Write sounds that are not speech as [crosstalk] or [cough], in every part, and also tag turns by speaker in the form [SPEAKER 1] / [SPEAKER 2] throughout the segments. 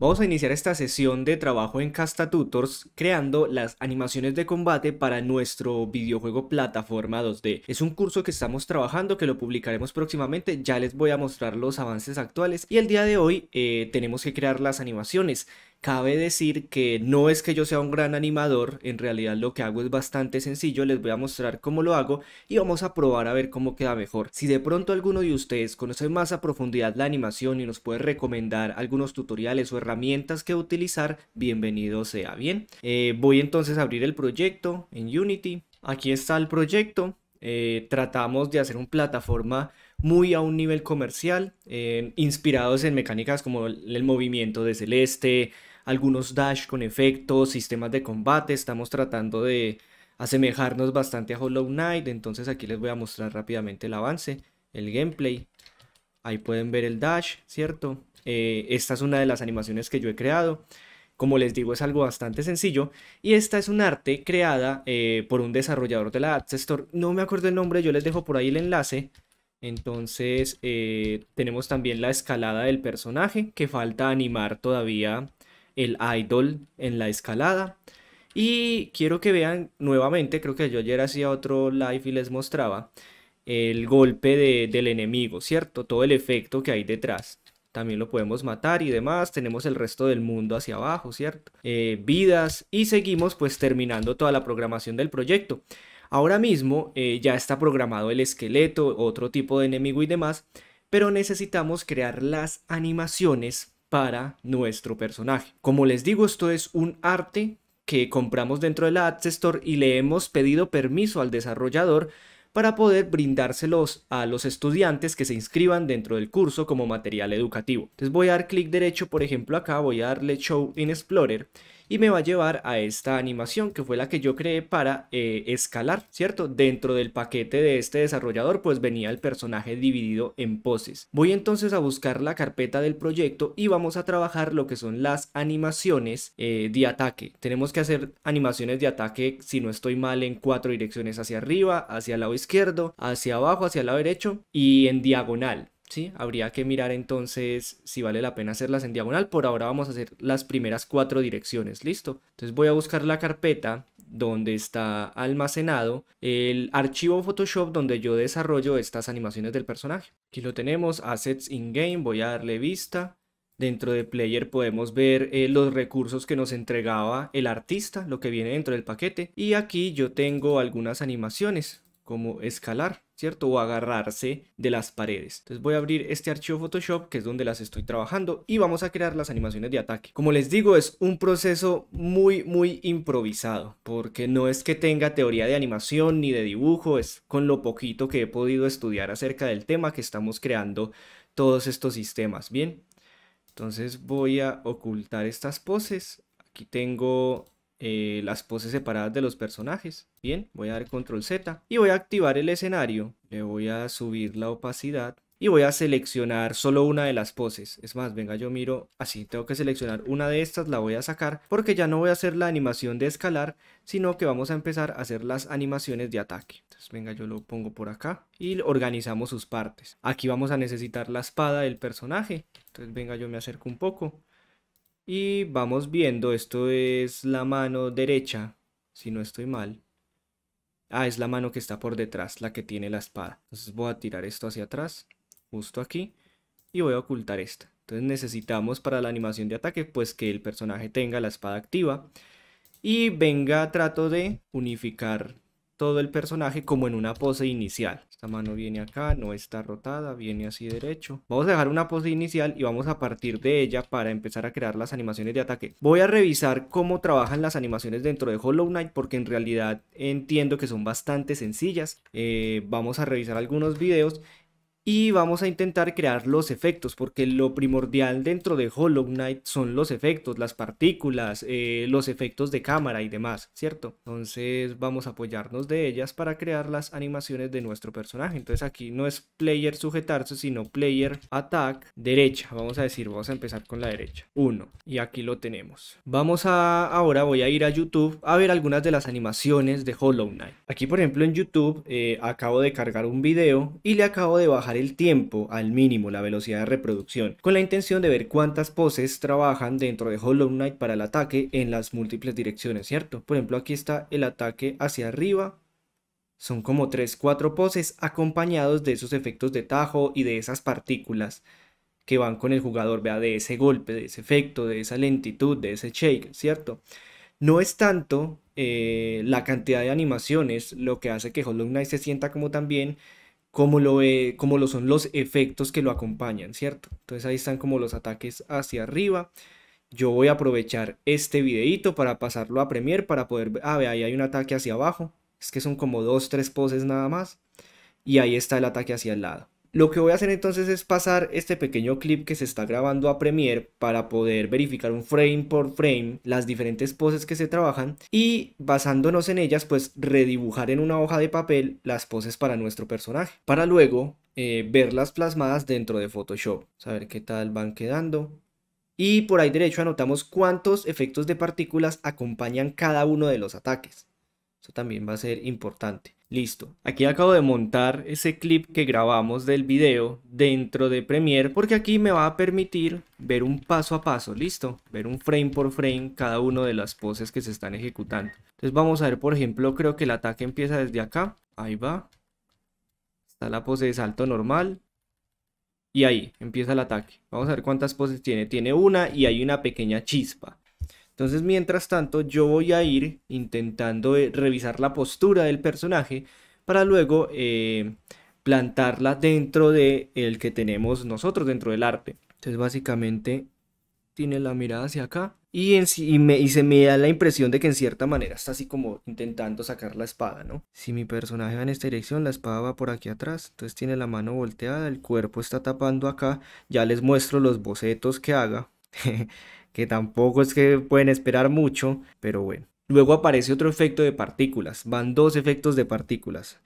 [SPEAKER 1] Vamos a iniciar esta sesión de trabajo en Casta Tutors creando las animaciones de combate para nuestro videojuego plataforma 2D. Es un curso que estamos trabajando que lo publicaremos próximamente, ya les voy a mostrar los avances actuales y el día de hoy eh, tenemos que crear las animaciones. Cabe decir que no es que yo sea un gran animador, en realidad lo que hago es bastante sencillo, les voy a mostrar cómo lo hago y vamos a probar a ver cómo queda mejor. Si de pronto alguno de ustedes conoce más a profundidad la animación y nos puede recomendar algunos tutoriales o herramientas que utilizar, bienvenido sea bien. Eh, voy entonces a abrir el proyecto en Unity. Aquí está el proyecto. Eh, tratamos de hacer una plataforma muy a un nivel comercial, eh, inspirados en mecánicas como el movimiento de celeste, algunos dash con efectos, sistemas de combate, estamos tratando de asemejarnos bastante a Hollow Knight, entonces aquí les voy a mostrar rápidamente el avance, el gameplay, ahí pueden ver el dash, ¿cierto? Eh, esta es una de las animaciones que yo he creado, como les digo, es algo bastante sencillo. Y esta es un arte creada eh, por un desarrollador de la Store No me acuerdo el nombre, yo les dejo por ahí el enlace. Entonces, eh, tenemos también la escalada del personaje, que falta animar todavía el idol en la escalada. Y quiero que vean nuevamente, creo que yo ayer hacía otro live y les mostraba el golpe del enemigo, ¿cierto? Todo el efecto que hay detrás. También lo podemos matar y demás. Tenemos el resto del mundo hacia abajo, ¿cierto? Eh, vidas y seguimos pues terminando toda la programación del proyecto. Ahora mismo eh, ya está programado el esqueleto, otro tipo de enemigo y demás, pero necesitamos crear las animaciones para nuestro personaje. Como les digo, esto es un arte que compramos dentro de la App Store y le hemos pedido permiso al desarrollador para poder brindárselos a los estudiantes que se inscriban dentro del curso como material educativo. Entonces voy a dar clic derecho, por ejemplo acá voy a darle Show in Explorer y me va a llevar a esta animación que fue la que yo creé para eh, escalar, ¿cierto? Dentro del paquete de este desarrollador pues venía el personaje dividido en poses. Voy entonces a buscar la carpeta del proyecto y vamos a trabajar lo que son las animaciones eh, de ataque. Tenemos que hacer animaciones de ataque, si no estoy mal, en cuatro direcciones hacia arriba, hacia el lado izquierdo, hacia abajo, hacia el lado derecho y en diagonal. Habría que mirar entonces si vale la pena hacerlas en diagonal. Por ahora vamos a hacer las primeras cuatro direcciones, ¿listo? Entonces voy a buscar la carpeta donde está almacenado el archivo Photoshop donde yo desarrollo estas animaciones del personaje. Aquí lo tenemos, Assets in Game, voy a darle vista. Dentro de Player podemos ver eh, los recursos que nos entregaba el artista, lo que viene dentro del paquete. Y aquí yo tengo algunas animaciones como escalar, ¿cierto? O agarrarse de las paredes. Entonces voy a abrir este archivo Photoshop, que es donde las estoy trabajando, y vamos a crear las animaciones de ataque. Como les digo, es un proceso muy, muy improvisado, porque no es que tenga teoría de animación ni de dibujo, es con lo poquito que he podido estudiar acerca del tema que estamos creando todos estos sistemas, ¿bien? Entonces voy a ocultar estas poses. Aquí tengo eh, las poses separadas de los personajes. Bien, voy a dar control Z y voy a activar el escenario. Le voy a subir la opacidad y voy a seleccionar solo una de las poses. Es más, venga, yo miro así, tengo que seleccionar una de estas, la voy a sacar porque ya no voy a hacer la animación de escalar, sino que vamos a empezar a hacer las animaciones de ataque. Entonces, venga, yo lo pongo por acá y organizamos sus partes. Aquí vamos a necesitar la espada del personaje. Entonces, venga, yo me acerco un poco y vamos viendo, esto es la mano derecha, si no estoy mal. Ah, es la mano que está por detrás, la que tiene la espada. Entonces voy a tirar esto hacia atrás, justo aquí, y voy a ocultar esta. Entonces necesitamos para la animación de ataque, pues que el personaje tenga la espada activa. Y venga, trato de unificar todo el personaje como en una pose inicial. Esta mano viene acá, no está rotada, viene así derecho. Vamos a dejar una pose inicial y vamos a partir de ella para empezar a crear las animaciones de ataque. Voy a revisar cómo trabajan las animaciones dentro de Hollow Knight porque en realidad entiendo que son bastante sencillas. Eh, vamos a revisar algunos videos y vamos a intentar crear los efectos, porque lo primordial dentro de Hollow Knight son los efectos, las partículas, eh, los efectos de cámara y demás, ¿cierto? Entonces vamos a apoyarnos de ellas para crear las animaciones de nuestro personaje. Entonces aquí no es player sujetarse, sino player attack derecha. Vamos a decir, vamos a empezar con la derecha. Uno, Y aquí lo tenemos. Vamos a, ahora voy a ir a YouTube a ver algunas de las animaciones de Hollow Knight. Aquí por ejemplo en YouTube eh, acabo de cargar un video y le acabo de bajar el tiempo al mínimo, la velocidad de reproducción, con la intención de ver cuántas poses trabajan dentro de Hollow Knight para el ataque en las múltiples direcciones, ¿cierto? Por ejemplo, aquí está el ataque hacia arriba, son como 3-4 poses acompañados de esos efectos de tajo y de esas partículas que van con el jugador, vea, de ese golpe, de ese efecto, de esa lentitud, de ese shake, ¿cierto? No es tanto eh, la cantidad de animaciones lo que hace que Hollow Knight se sienta como también como lo, lo son los efectos que lo acompañan, ¿cierto? Entonces ahí están como los ataques hacia arriba. Yo voy a aprovechar este videito para pasarlo a Premiere para poder... Ah, ve, ahí hay un ataque hacia abajo. Es que son como dos, tres poses nada más. Y ahí está el ataque hacia el lado. Lo que voy a hacer entonces es pasar este pequeño clip que se está grabando a Premiere para poder verificar un frame por frame las diferentes poses que se trabajan y basándonos en ellas pues redibujar en una hoja de papel las poses para nuestro personaje para luego eh, verlas plasmadas dentro de Photoshop, saber qué tal van quedando. Y por ahí derecho anotamos cuántos efectos de partículas acompañan cada uno de los ataques también va a ser importante. Listo. Aquí acabo de montar ese clip que grabamos del video dentro de Premiere porque aquí me va a permitir ver un paso a paso, listo, ver un frame por frame cada una de las poses que se están ejecutando. Entonces vamos a ver, por ejemplo, creo que el ataque empieza desde acá, ahí va, está la pose de salto normal y ahí empieza el ataque. Vamos a ver cuántas poses tiene, tiene una y hay una pequeña chispa. Entonces, mientras tanto, yo voy a ir intentando eh, revisar la postura del personaje para luego eh, plantarla dentro de el que tenemos nosotros, dentro del arte. Entonces, básicamente, tiene la mirada hacia acá y, y se me da la impresión de que en cierta manera está así como intentando sacar la espada, ¿no? Si mi personaje va en esta dirección, la espada va por aquí atrás, entonces tiene la mano volteada, el cuerpo está tapando acá, ya les muestro los bocetos que haga. [laughs] que tampoco es que pueden esperar mucho, pero bueno. Luego aparece otro efecto de partículas, van dos efectos de partículas.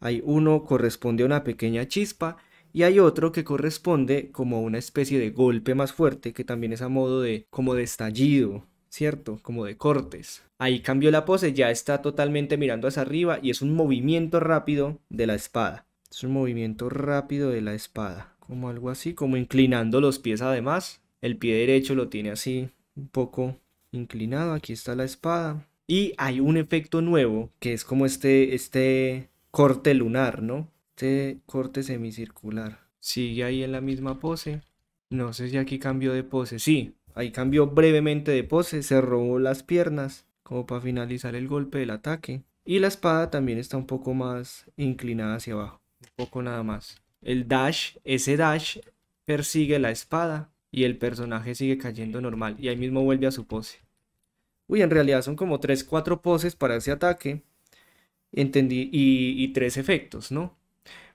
[SPEAKER 1] Hay uno corresponde a una pequeña chispa y hay otro que corresponde como a una especie de golpe más fuerte que también es a modo de como de estallido, ¿cierto? Como de cortes. Ahí cambió la pose, ya está totalmente mirando hacia arriba y es un movimiento rápido de la espada. Es un movimiento rápido de la espada, como algo así, como inclinando los pies además el pie derecho lo tiene así, un poco inclinado. Aquí está la espada. Y hay un efecto nuevo, que es como este, este corte lunar, ¿no? Este corte semicircular. Sigue ahí en la misma pose. No sé si aquí cambió de pose. Sí, ahí cambió brevemente de pose. Se robó las piernas, como para finalizar el golpe del ataque. Y la espada también está un poco más inclinada hacia abajo. Un poco nada más. El dash, ese dash, persigue la espada y el personaje sigue cayendo normal y ahí mismo vuelve a su pose. Uy, en realidad son como 3-4 poses para ese ataque. Entendí, y, y tres efectos, ¿no?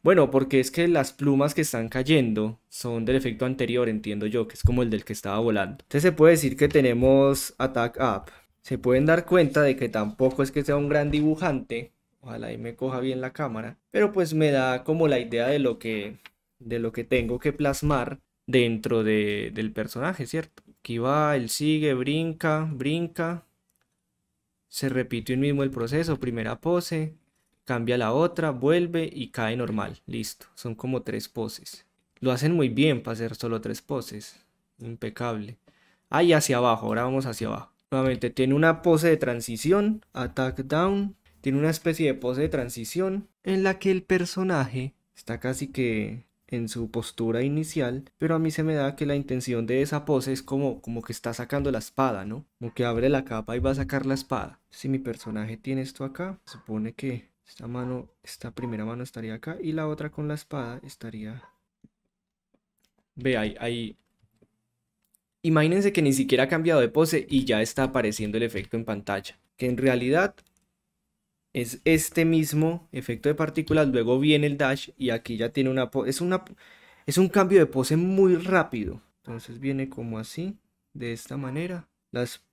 [SPEAKER 1] Bueno, porque es que las plumas que están cayendo son del efecto anterior, entiendo yo, que es como el del que estaba volando. Entonces se puede decir que tenemos Attack Up. Se pueden dar cuenta de que tampoco es que sea un gran dibujante. Ojalá ahí me coja bien la cámara. Pero pues me da como la idea de lo que, de lo que tengo que plasmar dentro del personaje, ¿cierto? Aquí va, él sigue, brinca, brinca. Se repite el mismo el proceso, primera pose, cambia la otra, vuelve y cae normal. Listo, son como tres poses. Lo hacen muy bien para hacer solo tres poses. Impecable. Ahí hacia abajo, ahora vamos hacia abajo. Nuevamente, tiene una pose de transición, attack down. Tiene una especie de pose de transición en la que el personaje está casi que en su postura inicial, pero a mí se me da que la intención de esa pose es como, como que está sacando la espada, ¿no? Como que abre la capa y va a sacar la espada. Si mi personaje tiene esto acá, supone que esta mano, esta primera mano estaría acá y la otra con la espada estaría... Ve, ahí, ahí, Imagínense que ni siquiera ha cambiado de pose y ya está apareciendo el efecto en pantalla, que en realidad es este mismo efecto de partículas, luego viene el dash y aquí ya tiene una es una es un cambio de pose muy rápido. Entonces viene como así, de esta manera. Las,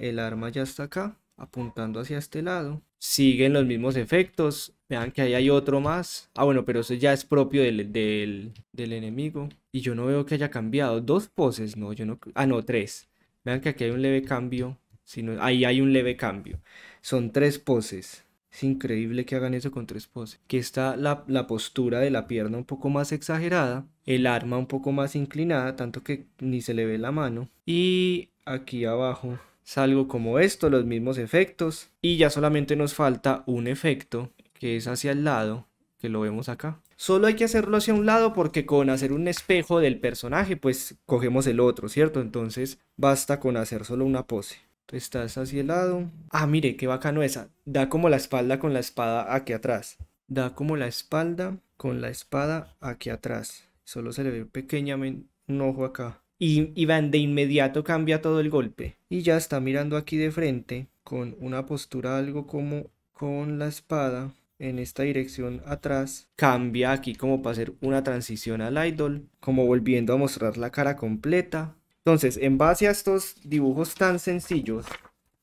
[SPEAKER 1] el arma ya está acá, apuntando hacia este lado. Siguen los mismos efectos. Vean que ahí hay otro más. Ah, bueno, pero eso ya es propio del, enemigo. Y yo no veo que haya cambiado. Dos poses, no, yo no. Ah, no, tres. Vean que aquí hay un leve cambio. Sino, ahí hay un leve cambio. Son tres poses. Es increíble que hagan eso con tres poses. Que está la, la, postura de la pierna un poco más exagerada, el arma un poco más inclinada, tanto que ni se le ve la mano. Y aquí abajo salgo como esto, los mismos efectos. Y ya solamente nos falta un efecto, que es hacia el lado, que lo vemos acá. Solo hay que hacerlo hacia un lado porque con hacer un espejo del personaje, pues cogemos el otro, ¿cierto? Entonces basta con hacer solo una pose. Estás hacia el lado. Ah, mire, qué bacano esa. Da como la espalda con la espada aquí atrás. Da como la espalda con la espada aquí atrás. Solo se le ve pequeñamente un ojo acá. Y, y van de inmediato cambia todo el golpe. Y ya está mirando aquí de frente con una postura algo como con la espada en esta dirección atrás, cambia aquí como para hacer una transición al idol, como volviendo a mostrar la cara completa entonces, en base a estos dibujos tan sencillos,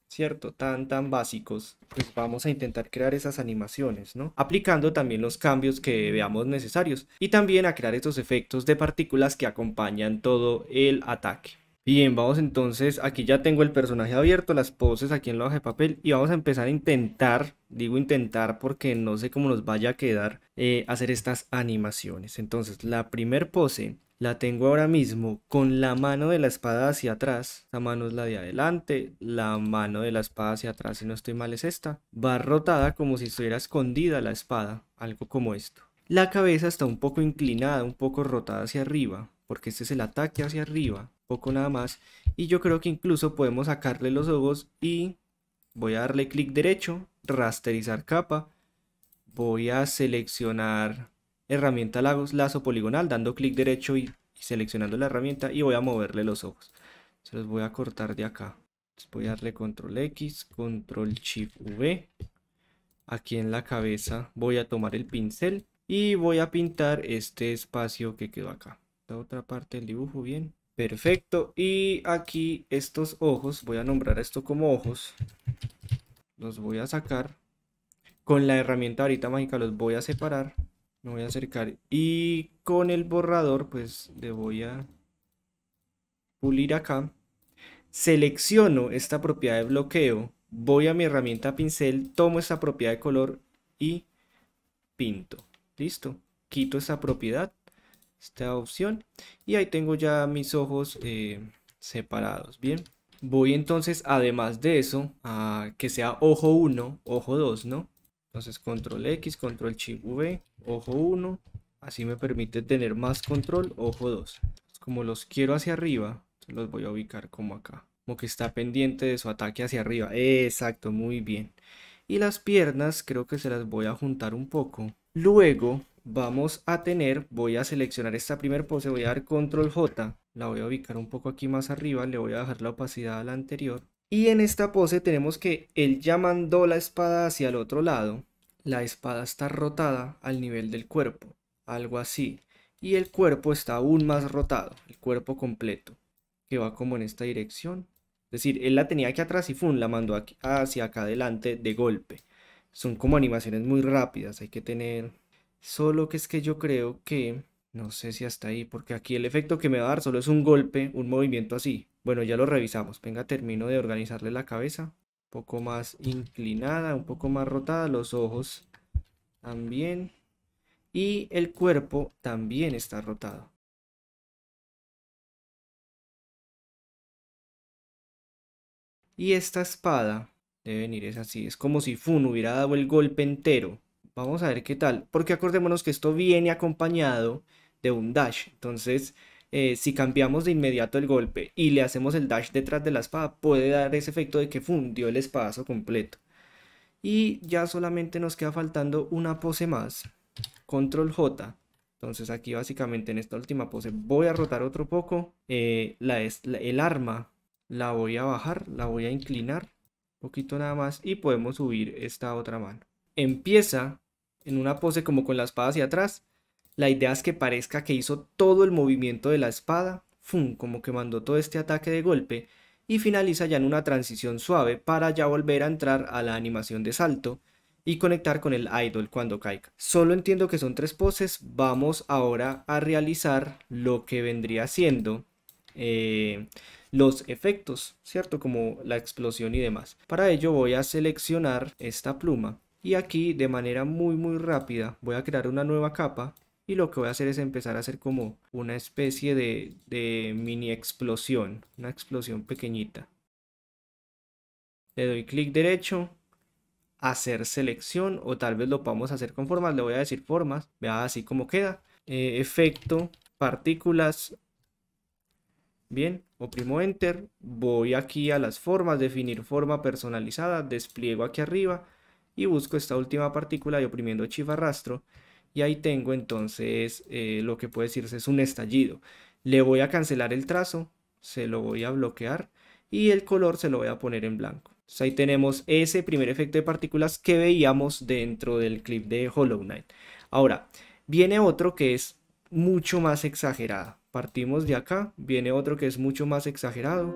[SPEAKER 1] ¿cierto? Tan, tan básicos, pues vamos a intentar crear esas animaciones, ¿no? Aplicando también los cambios que veamos necesarios y también a crear estos efectos de partículas que acompañan todo el ataque. Bien, vamos entonces, aquí ya tengo el personaje abierto, las poses aquí en la hoja de papel y vamos a empezar a intentar, digo intentar porque no sé cómo nos vaya a quedar eh, hacer estas animaciones. Entonces, la primer pose la tengo ahora mismo con la mano de la espada hacia atrás, la mano es la de adelante, la mano de la espada hacia atrás, si no estoy mal es esta, va rotada como si estuviera escondida la espada, algo como esto. La cabeza está un poco inclinada, un poco rotada hacia arriba, porque este es el ataque hacia arriba, poco nada más, y yo creo que incluso podemos sacarle los ojos y voy a darle clic derecho, rasterizar capa, voy a seleccionar herramienta lazo poligonal, dando clic derecho y, seleccionando la herramienta y voy a moverle los ojos. Se los voy a cortar de acá. voy a darle control X, control Shift V. Aquí en la cabeza voy a tomar el pincel y voy a pintar este espacio que quedó acá. La otra parte del dibujo, bien. Perfecto. Y aquí estos ojos, voy a nombrar esto como ojos. Los voy a sacar. Con la herramienta ahorita mágica los voy a separar. Me voy a acercar y con el borrador pues le voy a pulir acá. Selecciono esta propiedad de bloqueo, voy a mi herramienta pincel, tomo esta propiedad de color y pinto. Listo, quito esta propiedad, esta opción y ahí tengo ya mis ojos eh, separados. Bien, voy entonces además de eso a que sea ojo 1, ojo 2, ¿no? Entonces control X, control Shift V, ojo 1, así me permite tener más control, ojo 2. Como los quiero hacia arriba, los voy a ubicar como acá, como que está pendiente de su ataque hacia arriba, exacto, muy bien. Y las piernas creo que se las voy a juntar un poco. Luego vamos a tener, voy a seleccionar esta primer pose, voy a dar control J, la voy a ubicar un poco aquí más arriba, le voy a dejar la opacidad a la anterior. Y en esta pose tenemos que él ya mandó la espada hacia el otro lado, la espada está rotada al nivel del cuerpo, algo así, y el cuerpo está aún más rotado, el cuerpo completo, que va como en esta dirección. Es decir, él la tenía aquí atrás y Fun la mandó hacia acá adelante de golpe. Son como animaciones muy rápidas, hay que tener... Solo que es que yo creo que... No sé si hasta ahí, porque aquí el efecto que me va a dar solo es un golpe, un movimiento así. Bueno, ya lo revisamos. Venga, termino de organizarle la cabeza poco más inclinada, un poco más rotada, los ojos también y el cuerpo también está rotado. Y esta espada debe venir, es así, es como si Fun hubiera dado el golpe entero. Vamos a ver qué tal, porque acordémonos que esto viene acompañado de un dash, entonces eh, si cambiamos de inmediato el golpe y le hacemos el dash detrás de la espada, puede dar ese efecto de que fundió el espadazo completo. Y ya solamente nos queda faltando una pose más. Control J. Entonces aquí básicamente en esta última pose voy a rotar otro poco. Eh, la, el arma la voy a bajar, la voy a inclinar un poquito nada más y podemos subir esta otra mano. Empieza en una pose como con la espada hacia atrás la idea es que parezca que hizo todo el movimiento de la espada, como que mandó todo este ataque de golpe, y finaliza ya en una transición suave para ya volver a entrar a la animación de salto y conectar con el idol cuando caiga. Solo entiendo que son tres poses, vamos ahora a realizar lo que vendría siendo eh, los efectos, ¿cierto? Como la explosión y demás. Para ello voy a seleccionar esta pluma y aquí de manera muy muy rápida voy a crear una nueva capa y lo que voy a hacer es empezar a hacer como una especie de, mini explosión, una explosión pequeñita. Le doy clic derecho, hacer selección o tal vez lo podamos hacer con formas, le voy a decir formas, vea así como queda. Eh, efecto, partículas, Bien, oprimo Enter, voy aquí a las formas, definir forma personalizada, despliego aquí arriba y busco esta última partícula y oprimiendo Shift arrastro y ahí tengo entonces eh, lo que puede decirse es un estallido. Le voy a cancelar el trazo, se lo voy a bloquear y el color se lo voy a poner en blanco. Entonces ahí tenemos ese primer efecto de partículas que veíamos dentro del clip de Hollow Knight. Ahora, viene otro que es mucho más exagerado. Partimos de acá, viene otro que es mucho más exagerado.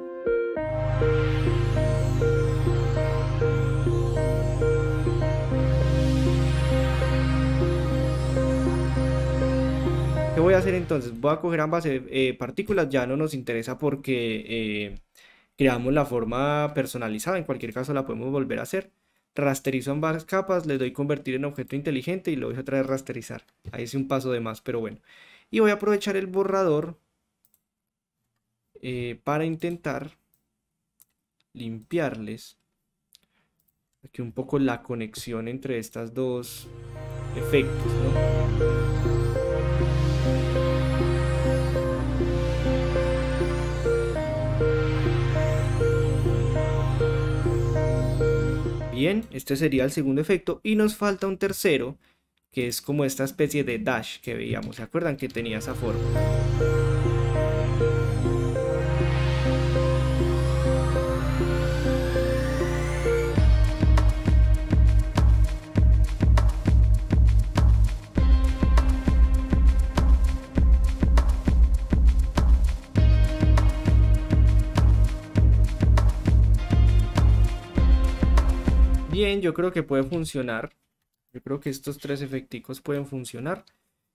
[SPEAKER 1] ¿Qué voy a hacer entonces? Voy a coger ambas eh, eh, partículas, ya no nos interesa porque eh, creamos la forma personalizada, en cualquier caso la podemos volver a hacer. Rasterizo ambas capas, le doy convertir en objeto inteligente y lo voy a traer rasterizar. Ahí es un paso de más, pero bueno. Y voy a aprovechar el borrador para intentar limpiarles aquí un poco la conexión entre estas dos efectos, Bien, este sería el segundo efecto y nos falta un tercero, que es como esta especie de dash que veíamos, ¿se acuerdan que tenía esa forma? yo creo que puede funcionar. Yo creo que estos tres efecticos pueden funcionar.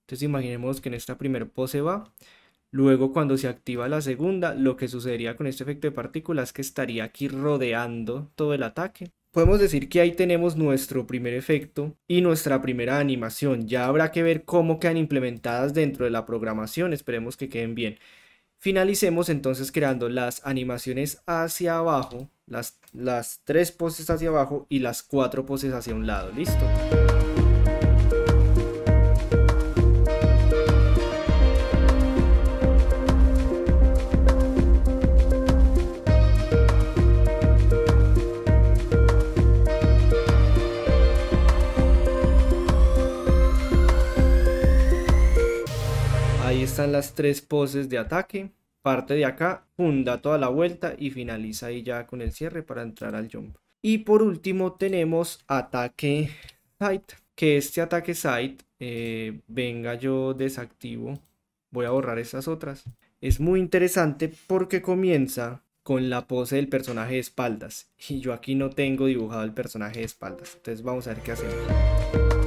[SPEAKER 1] Entonces imaginemos que en esta primera pose va. Luego cuando se activa la segunda, lo que sucedería con este efecto de partículas es que estaría aquí rodeando todo el ataque. Podemos decir que ahí tenemos nuestro primer efecto y nuestra primera animación. Ya habrá que ver cómo quedan implementadas dentro de la programación. Esperemos que queden bien. Finalicemos entonces creando las animaciones hacia abajo, las, las tres poses hacia abajo y las cuatro poses hacia un lado. Listo. están las tres poses de ataque. Parte de acá, funda toda la vuelta y finaliza ahí ya con el cierre para entrar al jump. Y por último tenemos ataque side. Que este ataque side eh, venga yo desactivo. Voy a borrar esas otras. Es muy interesante porque comienza con la pose del personaje de espaldas. Y yo aquí no tengo dibujado el personaje de espaldas. Entonces vamos a ver qué hacemos.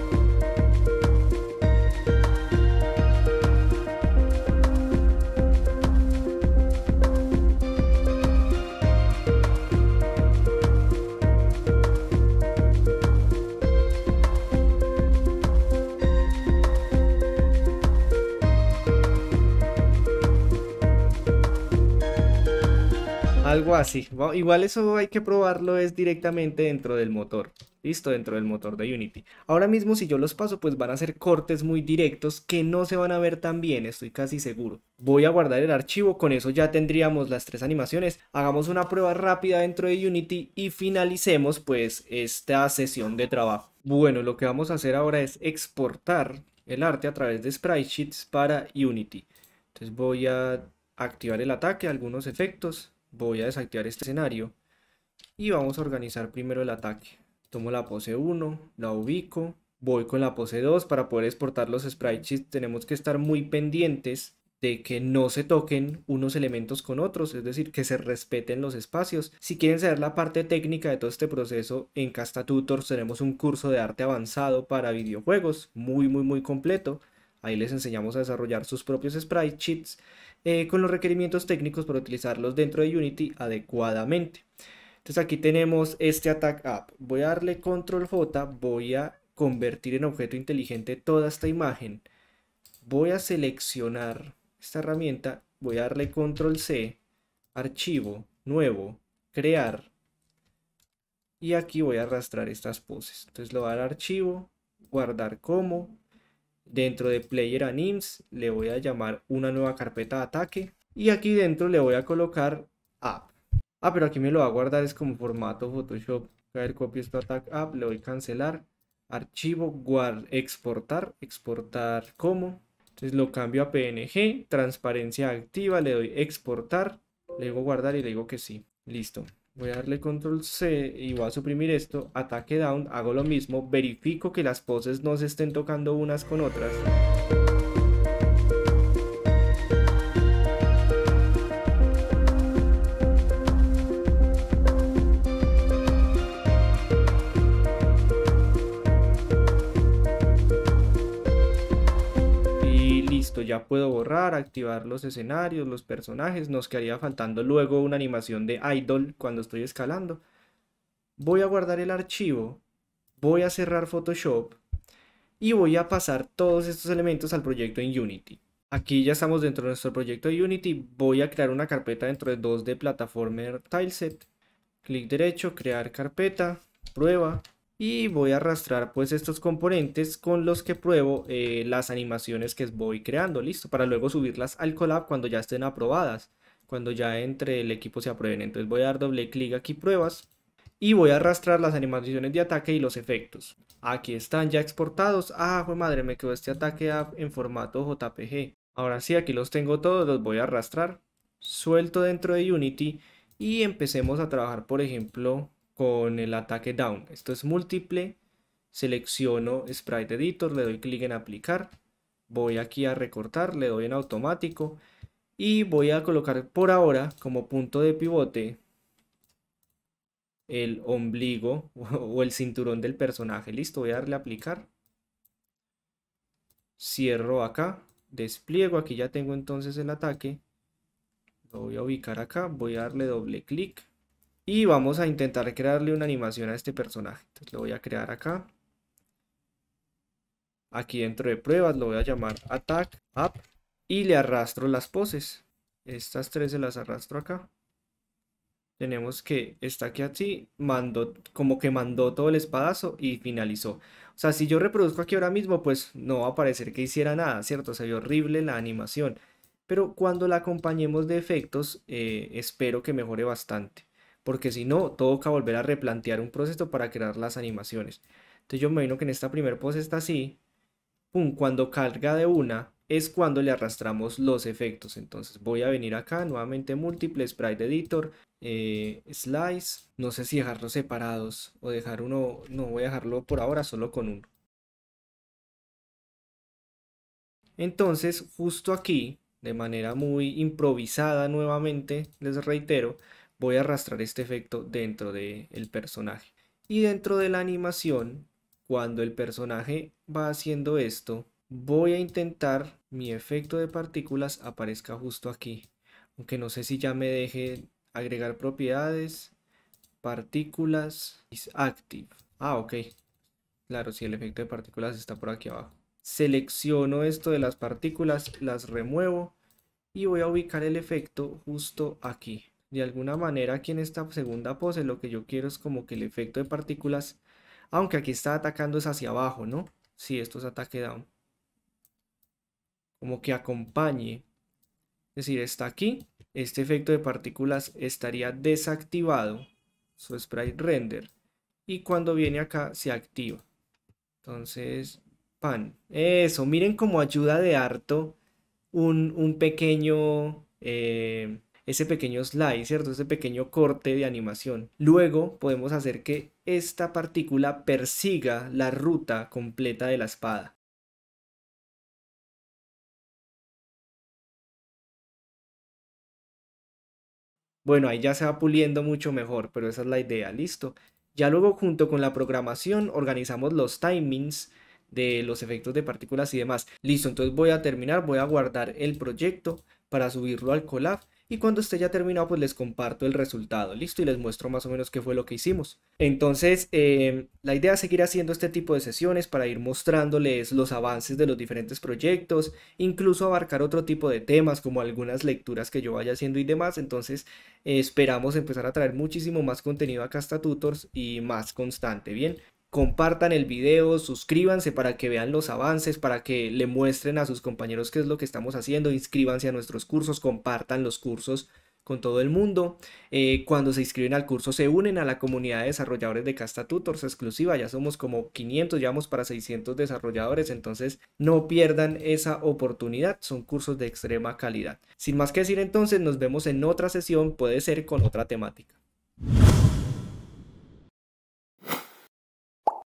[SPEAKER 1] Igual eso hay que probarlo es directamente dentro del motor. Listo, dentro del motor de Unity. Ahora mismo si yo los paso, pues van a ser cortes muy directos que no se van a ver tan bien, estoy casi seguro. Voy a guardar el archivo, con eso ya tendríamos las tres animaciones. Hagamos una prueba rápida dentro de Unity y finalicemos pues esta sesión de trabajo. Bueno, lo que vamos a hacer ahora es exportar el arte a través de Sprite Sheets para Unity. Entonces voy a activar el ataque, algunos efectos voy a desactivar este escenario y vamos a organizar primero el ataque. Tomo la pose 1, la ubico, voy con la pose 2 para poder exportar los sheets Tenemos que estar muy pendientes de que no se toquen unos elementos con otros, es decir, que se respeten los espacios. Si quieren saber la parte técnica de todo este proceso, en Casta Tutors tenemos un curso de arte avanzado para videojuegos, muy muy muy completo. Ahí les enseñamos a desarrollar sus propios sprite sheets eh, con los requerimientos técnicos para utilizarlos dentro de Unity adecuadamente. Entonces aquí tenemos este Attack App. Voy a darle Control J, voy a convertir en objeto inteligente toda esta imagen. Voy a seleccionar esta herramienta, voy a darle Control C, Archivo, Nuevo, Crear. Y aquí voy a arrastrar estas poses. Entonces lo voy a dar Archivo, Guardar como, Dentro de Player Anims le voy a llamar una nueva carpeta de ataque. Y aquí dentro le voy a colocar app. Ah, pero aquí me lo va a guardar, es como formato Photoshop. A ver, copio esto Attack App, le doy cancelar. Archivo, guard, exportar. Exportar como. Entonces lo cambio a PNG, transparencia activa, le doy exportar. Le digo guardar y le digo que sí. Listo. Voy a darle control C y voy a suprimir esto. Ataque down, hago lo mismo. Verifico que las poses no se estén tocando unas con otras. ya puedo borrar, activar los escenarios, los personajes. Nos quedaría faltando luego una animación de idol cuando estoy escalando. Voy a guardar el archivo, voy a cerrar Photoshop y voy a pasar todos estos elementos al proyecto en Unity. Aquí ya estamos dentro de nuestro proyecto de Unity. Voy a crear una carpeta dentro de 2D Platformer Tileset. Clic derecho, crear carpeta, prueba y voy a arrastrar pues estos componentes con los que pruebo eh, las animaciones que voy creando, listo, para luego subirlas al collab cuando ya estén aprobadas, cuando ya entre el equipo se aprueben, entonces voy a dar doble clic aquí pruebas y voy a arrastrar las animaciones de ataque y los efectos. Aquí están ya exportados, ah, pues madre, me quedó este ataque en formato JPG. Ahora sí, aquí los tengo todos, los voy a arrastrar, suelto dentro de Unity y empecemos a trabajar por ejemplo con el ataque down. Esto es múltiple. Selecciono Sprite Editor, le doy clic en aplicar. Voy aquí a recortar, le doy en automático. Y voy a colocar por ahora como punto de pivote el ombligo [laughs] o el cinturón del personaje. Listo, voy a darle aplicar. Cierro acá, despliego, aquí ya tengo entonces el ataque. Lo voy a ubicar acá, voy a darle doble clic y vamos a intentar crearle una animación a este personaje. Entonces lo voy a crear acá. Aquí dentro de pruebas lo voy a llamar Attack up Y le arrastro las poses. Estas tres se las arrastro acá. Tenemos que está aquí así, mandó, como que mandó todo el espadazo y finalizó. O sea, si yo reproduzco aquí ahora mismo, pues no va a parecer que hiciera nada, ¿cierto? Se ve horrible la animación. Pero cuando la acompañemos de efectos, eh, espero que mejore bastante porque si no, toca volver a replantear un proceso para crear las animaciones. Entonces yo me imagino que en esta primera pose está así, pum, cuando carga de una es cuando le arrastramos los efectos. Entonces voy a venir acá, nuevamente múltiple, sprite editor, eh, slice, no sé si dejarlos separados o dejar uno, no voy a dejarlo por ahora solo con uno. Entonces justo aquí, de manera muy improvisada nuevamente, les reitero, voy a arrastrar este efecto dentro del personaje. Y dentro de la animación, cuando el personaje va haciendo esto, voy a intentar mi efecto de partículas aparezca justo aquí. Aunque no sé si ya me deje agregar propiedades, partículas, is active. Ah, ok. Claro, si el efecto de partículas está por aquí abajo. Selecciono esto de las partículas, las remuevo y voy a ubicar el efecto justo aquí de alguna manera aquí en esta segunda pose lo que yo quiero es como que el efecto de partículas, aunque aquí está atacando es hacia abajo, ¿no? Si sí, esto es ataque down. Como que acompañe. Es decir, está aquí, este efecto de partículas estaría desactivado, su sprite render, y cuando viene acá se activa. Entonces, pan. Eso, miren como ayuda de harto un, un pequeño... Eh, ese pequeño slide, ¿cierto? Ese pequeño corte de animación. Luego podemos hacer que esta partícula persiga la ruta completa de la espada. Bueno, ahí ya se va puliendo mucho mejor, pero esa es la idea, listo. Ya luego junto con la programación organizamos los timings de los efectos de partículas y demás. Listo, entonces voy a terminar, voy a guardar el proyecto para subirlo al Colab y cuando esté ya terminado pues les comparto el resultado, listo, y les muestro más o menos qué fue lo que hicimos. Entonces em, la idea es seguir haciendo este tipo de sesiones para ir mostrándoles los avances de los diferentes proyectos, incluso abarcar otro tipo de temas como algunas lecturas que yo vaya haciendo y demás, entonces esperamos empezar a traer muchísimo más contenido acá hasta Tutors y más constante, ¿bien? compartan el video, suscríbanse para que vean los avances, para que le muestren a sus compañeros qué es lo que estamos haciendo, inscríbanse a nuestros cursos, compartan los cursos con todo el mundo. Eh, cuando se inscriben al curso se unen a la comunidad de desarrolladores de Casta Tutors exclusiva. Ya somos como 500, ya para 600 desarrolladores. Entonces no pierdan esa oportunidad. Son cursos de extrema calidad. Sin más que decir entonces, nos vemos en otra sesión. Puede ser con otra temática.